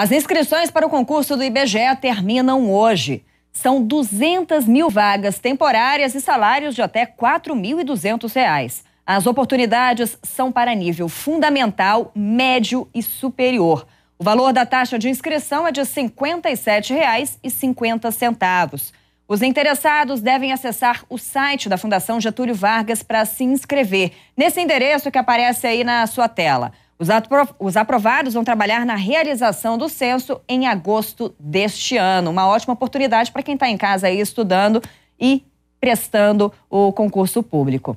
As inscrições para o concurso do IBGE terminam hoje. São 200 mil vagas temporárias e salários de até R$ 4.200. As oportunidades são para nível fundamental, médio e superior. O valor da taxa de inscrição é de R$ 57,50. Os interessados devem acessar o site da Fundação Getúlio Vargas para se inscrever, nesse endereço que aparece aí na sua tela. Os, aprovados vão trabalhar na realização do censo em agosto deste ano. Uma ótima oportunidade para quem está em casa aí estudando e prestando o concurso público.